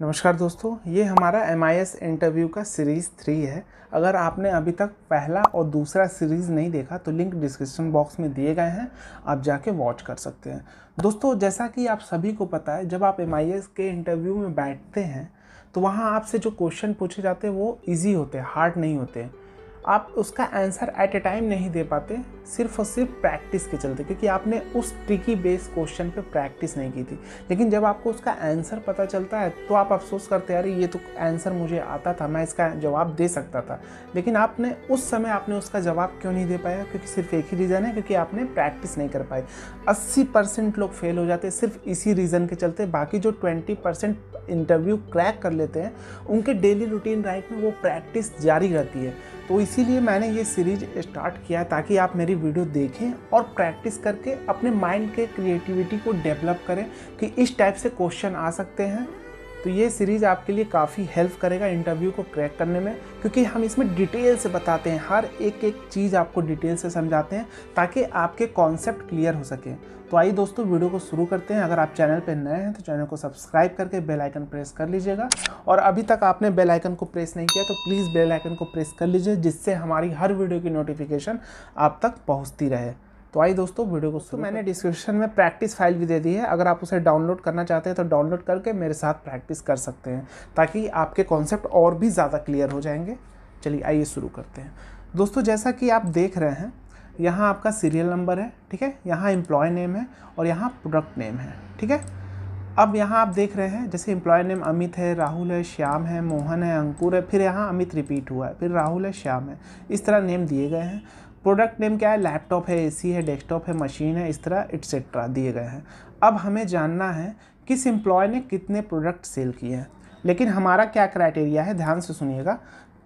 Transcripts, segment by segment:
नमस्कार दोस्तों ये हमारा एम इंटरव्यू का सीरीज़ थ्री है अगर आपने अभी तक पहला और दूसरा सीरीज़ नहीं देखा तो लिंक डिस्क्रिप्शन बॉक्स में दिए गए हैं आप जाके वॉच कर सकते हैं दोस्तों जैसा कि आप सभी को पता है जब आप एम के इंटरव्यू में बैठते हैं तो वहाँ आपसे जो क्वेश्चन पूछे जाते हैं वो ईजी होते हैं हार्ड नहीं होते हैं आप उसका आंसर एट ए टाइम नहीं दे पाते सिर्फ और सिर्फ प्रैक्टिस के चलते क्योंकि आपने उस ट्रिकी बेस क्वेश्चन पे प्रैक्टिस नहीं की थी लेकिन जब आपको उसका आंसर पता चलता है तो आप अफसोस करते यार ये तो आंसर मुझे आता था मैं इसका जवाब दे सकता था लेकिन आपने उस समय आपने उसका जवाब क्यों नहीं दे पाया क्योंकि सिर्फ एक ही रीज़न है क्योंकि आपने प्रैक्टिस नहीं कर पाई अस्सी लोग फेल हो जाते सिर्फ इसी रीज़न के चलते बाकी जो ट्वेंटी इंटरव्यू क्रैक कर लेते हैं उनके डेली रूटीन लाइफ में वो प्रैक्टिस जारी रहती है तो इसीलिए मैंने ये सीरीज स्टार्ट किया ताकि आप मेरी वीडियो देखें और प्रैक्टिस करके अपने माइंड के क्रिएटिविटी को डेवलप करें कि इस टाइप से क्वेश्चन आ सकते हैं तो ये सीरीज़ आपके लिए काफ़ी हेल्प करेगा इंटरव्यू को क्रैक करने में क्योंकि हम इसमें डिटेल से बताते हैं हर एक एक चीज़ आपको डिटेल से समझाते हैं ताकि आपके कॉन्सेप्ट क्लियर हो सके तो आइए दोस्तों वीडियो को शुरू करते हैं अगर आप चैनल पर नए हैं तो चैनल को सब्सक्राइब करके बेल आइकन प्रेस कर लीजिएगा और अभी तक आपने बेल आइकन को प्रेस नहीं किया तो प्लीज़ बेल आइकन को प्रेस कर लीजिए जिससे हमारी हर वीडियो की नोटिफिकेशन आप तक पहुँचती रहे तो आई दोस्तों वीडियो को तो मैंने डिस्क्रिप्शन में प्रैक्टिस फाइल भी दे दी है अगर आप उसे डाउनलोड करना चाहते हैं तो डाउनलोड करके मेरे साथ प्रैक्टिस कर सकते हैं ताकि आपके कॉन्सेप्ट और भी ज़्यादा क्लियर हो जाएंगे चलिए आइए शुरू करते हैं दोस्तों जैसा कि आप देख रहे हैं यहाँ आपका सीरियल नंबर है ठीक है यहाँ एम्प्लॉय नेम है और यहाँ प्रोडक्ट नेम है ठीक है अब यहाँ आप देख रहे हैं जैसे एम्प्लॉय नेम अमित है राहुल है श्याम है मोहन है अंकुर है फिर यहाँ अमित रिपीट हुआ है फिर राहुल है श्याम है इस तरह नेम दिए गए हैं प्रोडक्ट नेम क्या है लैपटॉप है एसी है डेस्कटॉप है मशीन है इस तरह एट्सेट्रा दिए गए हैं अब हमें जानना है किस एम्प्लॉय ने कितने प्रोडक्ट सेल किए हैं लेकिन हमारा क्या क्राइटेरिया है ध्यान से सुनिएगा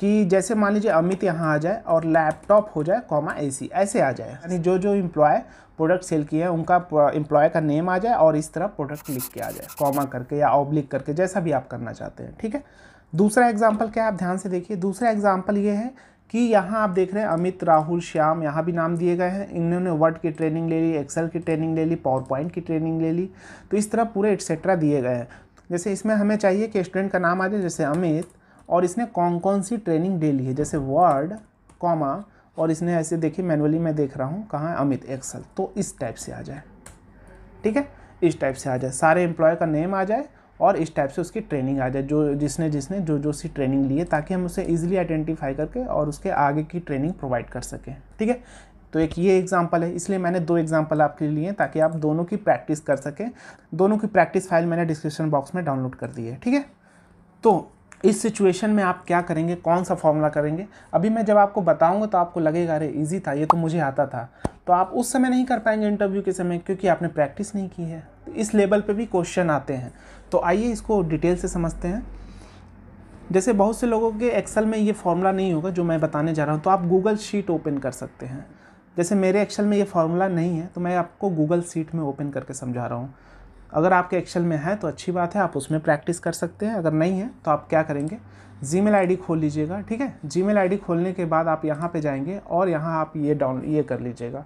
कि जैसे मान लीजिए अमित यहाँ आ जाए और लैपटॉप हो जाए कॉमा एसी ऐसे आ जाए यानी जो जो इम्प्लॉय प्रोडक्ट सेल किए हैं उनका इम्प्लॉय का नेम आ जाए और इस तरह प्रोडक्ट लिख के आ जाए कॉमा करके या ऑब्लिक करके जैसा भी आप करना चाहते हैं ठीक है दूसरा एग्जाम्पल क्या है आप ध्यान से देखिए दूसरा एग्जाम्पल ये है कि यहाँ आप देख रहे हैं अमित राहुल श्याम यहाँ भी नाम दिए गए हैं इन्होंने वर्ड की ट्रेनिंग ले ली एक्सेल की ट्रेनिंग ले ली पावर पॉइंट की ट्रेनिंग ले ली तो इस तरह पूरे एट्सेट्रा दिए गए हैं जैसे इसमें हमें चाहिए कि स्टूडेंट का नाम आ जाए जैसे अमित और इसने कौन कौन सी ट्रेनिंग ले ली है जैसे वर्ड कॉमा और इसने ऐसे देखिए मैनुअली मैं देख रहा हूँ कहाँ अमित एक्सल तो इस टाइप से आ जाए ठीक है इस टाइप से आ जाए सारे एम्प्लॉय का नेम आ जाए और इस टाइप से उसकी ट्रेनिंग आ जाए जो जिसने जिसने जो जो सी ट्रेनिंग ली है ताकि हम उसे इजीली आइडेंटिफाई करके और उसके आगे की ट्रेनिंग प्रोवाइड कर सकें ठीक है तो एक ये एग्जांपल है इसलिए मैंने दो एग्जांपल आपके लिए लिए ताकि आप दोनों की प्रैक्टिस कर सकें दोनों की प्रैक्टिस फाइल मैंने डिस्क्रिप्शन बॉक्स में डाउनलोड कर दी है ठीक है तो इस सिचुएशन में आप क्या करेंगे कौन सा फॉर्मूला करेंगे अभी मैं जब आपको बताऊँगा तो आपको लगेगा अरे ईजी था ये तो मुझे आता था तो आप उस समय नहीं कर पाएंगे इंटरव्यू के समय क्योंकि आपने प्रैक्टिस नहीं की है इस लेवल पे भी क्वेश्चन आते हैं तो आइए इसको डिटेल से समझते हैं जैसे बहुत से लोगों के एक्सेल में ये फॉर्मूला नहीं होगा जो मैं बताने जा रहा हूँ तो आप गूगल शीट ओपन कर सकते हैं जैसे मेरे एक्सेल में ये फार्मूला नहीं है तो मैं आपको गूगल शीट में ओपन करके समझा रहा हूँ अगर आपके एक्सेल में है तो अच्छी बात है आप उसमें प्रैक्टिस कर सकते हैं अगर नहीं है तो आप क्या करेंगे जी मेल आई खोल लीजिएगा ठीक है जी मेल आई खोलने के बाद आप यहाँ पे जाएंगे और यहाँ आप ये डाउन ये कर लीजिएगा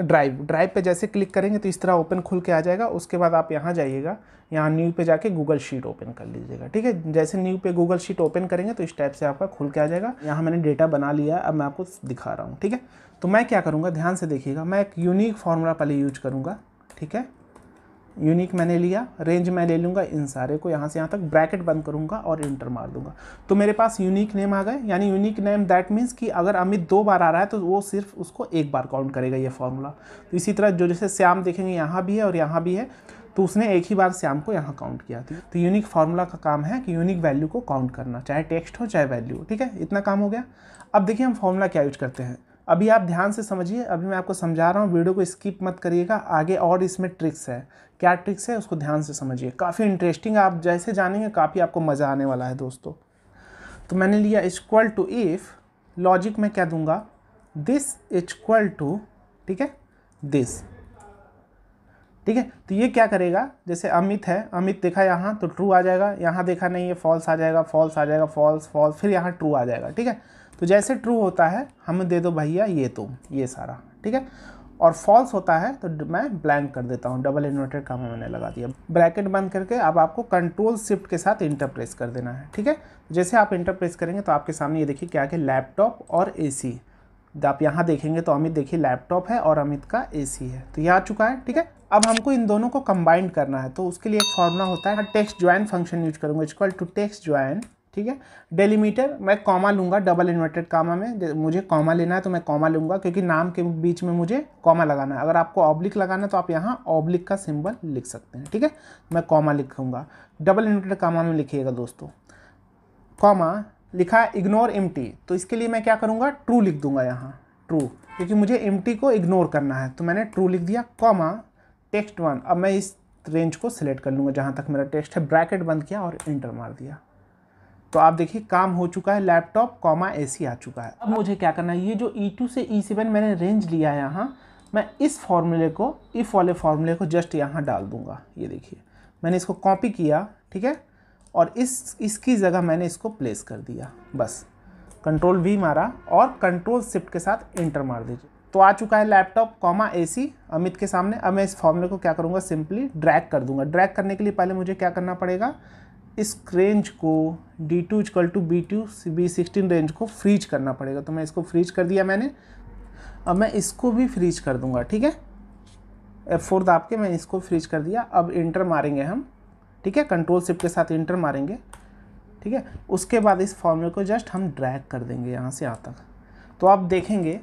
ड्राइव ड्राइव पे जैसे क्लिक करेंगे तो इस तरह ओपन खुल के आ जाएगा उसके बाद आप यहाँ जाइएगा यहाँ न्यू पे जाके गूगल शीट ओपन कर लीजिएगा ठीक है जैसे न्यू पे गूगल शीट ओपन करेंगे तो इस टाइप से आपका खुल के आ जाएगा यहाँ मैंने डेटा बना लिया अब मैं आपको दिखा रहा हूँ ठीक है तो मैं क्या करूँगा ध्यान से देखिएगा मैं एक यूनिक फार्मूला पहले यूज करूँगा ठीक है यूनिक मैंने लिया रेंज मैं ले लूँगा इन सारे को यहाँ से यहाँ तक ब्रैकेट बंद करूँगा और इंटर मार दूँगा तो मेरे पास यूनिक नेम आ गए यानी यूनिक नेम दैट मीन्स कि अगर अमित दो बार आ रहा है तो वो सिर्फ उसको एक बार काउंट करेगा ये फॉर्मूला तो इसी तरह जो जैसे श्याम देखेंगे यहाँ भी है और यहाँ भी है तो उसने एक ही बार श्याम को यहाँ काउंट किया थी तो यूनिक फार्मूला का काम है कि यूनिक वैल्यू को काउंट करना चाहे टेक्स्ट हो चाहे वैल्यू हो ठीक है इतना काम हो गया अब देखिए हम फॉर्मूला क्या यूज करते हैं अभी आप ध्यान से समझिए अभी मैं आपको समझा रहा हूँ वीडियो को स्किप मत करिएगा आगे और इसमें ट्रिक्स है क्या ट्रिक्स है उसको ध्यान से समझिए काफ़ी इंटरेस्टिंग आप जैसे जानेंगे काफ़ी आपको मज़ा आने वाला है दोस्तों तो मैंने लिया इक्वल टू इफ़ लॉजिक में क्या दूंगा दिस इक्वल टू ठीक है दिस ठीक है तो ये क्या करेगा जैसे अमित है अमित देखा यहाँ तो ट्रू आ जाएगा यहाँ देखा नहीं ये फॉल्स आ जाएगा फॉल्स आ जाएगा फॉल्स फॉल्स फिर यहाँ ट्रू आ जाएगा ठीक है तो जैसे ट्रू होता है हमें दे दो भैया ये तुम तो, ये सारा ठीक है और फॉल्स होता है तो मैं ब्लैंक कर देता हूँ डबल इन्वर्टेड का मैंने लगा दिया ब्रैकेट बंद करके अब आपको कंट्रोल शिफ्ट के साथ इंटरप्रेस कर देना है ठीक है जैसे आप इंटरप्रेस करेंगे तो आपके सामने ये देखिए क्या क्या लैपटॉप और एसी आप यहाँ देखेंगे तो अमित देखिए लैपटॉप है और अमित का सी है तो ये आ चुका है ठीक है अब हमको इन दोनों को कंबाइंड करना है तो उसके लिए एक फॉर्मूला होता है टेक्स्ट ज्वाइन फंक्शन यूज करूँगा इक्वल टू टेक्स्ट ज्वाइन ठीक है डेलीमीटर मैं कॉमा लूँगा डबल इन्वर्टेड कामा में मुझे कॉमा लेना है तो मैं कॉमा लूँगा क्योंकि नाम के बीच में मुझे कॉमा लगाना है अगर आपको ऑब्लिक लगाना है तो आप यहाँ ऑब्लिक का सिंबल लिख सकते हैं ठीक है मैं कॉमा लिखूँगा डबल इन्वर्टेड कामा में लिखिएगा दोस्तों कॉमा लिखा है इग्नोर एम तो इसके लिए मैं क्या करूँगा ट्रू लिख दूंगा यहाँ ट्रू क्योंकि मुझे एम को इग्नोर करना है तो मैंने ट्रू लिख दिया कॉमा टेक्स्ट वन अब मैं इस रेंज को सिलेक्ट कर लूँगा जहाँ तक मेरा टेक्स्ट है ब्रैकेट बंद किया और इंटर मार दिया तो आप देखिए काम हो चुका है लैपटॉप कॉमा ए आ चुका है अब मुझे क्या करना है ये जो ई e टू से ई e सेवन मैंने रेंज लिया है यहाँ मैं इस फॉर्मूले को इफ़ वाले फॉर्मूले को जस्ट यहाँ डाल दूँगा ये देखिए मैंने इसको कॉपी किया ठीक है और इस इसकी जगह मैंने इसको प्लेस कर दिया बस कंट्रोल वी मारा और कंट्रोल शिफ्ट के साथ इंटर मार दीजिए तो आ चुका है लैपटॉप कॉमा एसी अमित के सामने अब मैं इस फॉर्मूले को क्या करूँगा सिंपली ड्रैग कर दूंगा ड्रैग करने के लिए पहले मुझे क्या करना पड़ेगा इस रेंज को D two equal to B two B sixteen range को फ्रीज करना पड़ेगा तो मैं इसको फ्रीज कर दिया मैंने अब मैं इसको भी फ्रीज कर दूंगा ठीक है एफ फोर दाप के मैंने इसको फ्रीज कर दिया अब इंटर मारेंगे हम ठीक है कंट्रोल सिप के साथ इंटर मारेंगे ठीक है उसके बाद इस फॉर्मूले को जस्ट हम ड्रैग कर देंगे यहाँ से यहाँ तक तो आप देखेंगे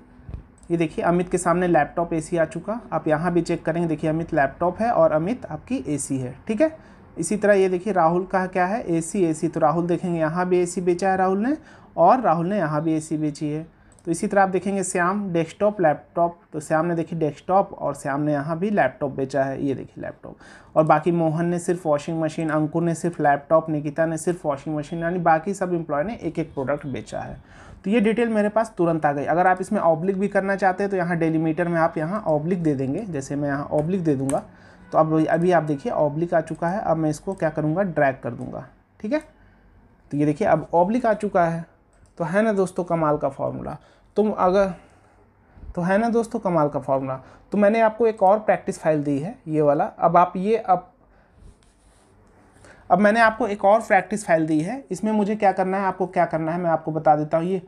ये देखिए अमित के सामने लैपटॉप एसी आ चुका आप यहाँ भी चेक करेंगे देखिए अमित लैपटॉप है और अमित आपकी एसी है ठीक है इसी तरह ये देखिए राहुल का क्या है ए सी ए सी तो राहुल देखेंगे यहाँ भी ए सी बेचा है राहुल ने और राहुल ने यहाँ भी ए सी बेची है तो इसी तरह आप देखेंगे श्याम डेस्कटॉप लैपटॉप तो श्याम ने देखी डेस्कटॉप और श्याम ने यहाँ भी लैपटॉप बेचा है ये देखिए लैपटॉप और बाकी मोहन ने सिर्फ वॉशिंग मशीन अंकुर ने सिर्फ लैपटॉप निकिता ने सिर्फ वॉशिंग मशीन यानी बाकी सब एम्प्लॉय ने एक एक प्रोडक्ट बेचा है तो ये डिटेल मेरे पास तुरंत आ गई अगर आप इसमें ऑब्लिक भी करना चाहते हैं तो यहाँ डेलीमीटर में आप यहाँ ऑब्लिक दे देंगे जैसे मैं यहाँ ऑब्लिक दे दूँगा तो अब अभी आप देखिए ऑब्लिक आ चुका है अब मैं इसको क्या करूँगा ड्रैग कर दूँगा ठीक है तो ये देखिए अब ऑब्लिक आ चुका है तो है ना दोस्तों कमाल का फार्मूला तुम अगर तो है ना दोस्तों कमाल का फार्मूला तो मैंने आपको एक और प्रैक्टिस फाइल दी है ये वाला अब आप ये अब अब मैंने आपको एक और प्रैक्टिस फाइल दी है इसमें मुझे क्या करना है आपको क्या करना है मैं आपको बता देता हूँ ये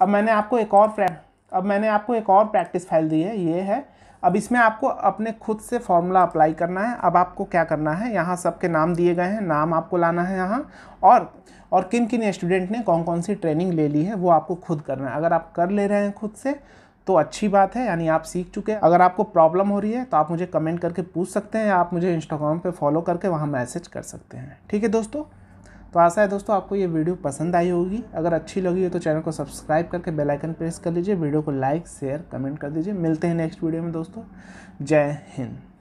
अब मैंने आपको एक और अब मैंने आपको एक और प्रैक्टिस फाइल दी है ये है अब इसमें आपको अपने खुद से फॉर्मूला अप्लाई करना है अब आपको क्या करना है यहाँ सबके नाम दिए गए हैं नाम आपको लाना है यहाँ और और किन किन स्टूडेंट ने कौन कौन सी ट्रेनिंग ले ली है वो आपको खुद करना है अगर आप कर ले रहे हैं खुद से तो अच्छी बात है यानी आप सीख चुके हैं अगर आपको प्रॉब्लम हो रही है तो आप मुझे कमेंट करके पूछ सकते हैं या आप मुझे इंस्टाग्राम पर फॉलो करके वहाँ मैसेज कर सकते हैं ठीक है दोस्तों तो आशा है दोस्तों आपको ये वीडियो पसंद आई होगी अगर अच्छी लगी हो तो चैनल को सब्सक्राइब करके बेल आइकन प्रेस कर लीजिए वीडियो को लाइक शेयर कमेंट कर दीजिए मिलते हैं नेक्स्ट वीडियो में दोस्तों जय हिंद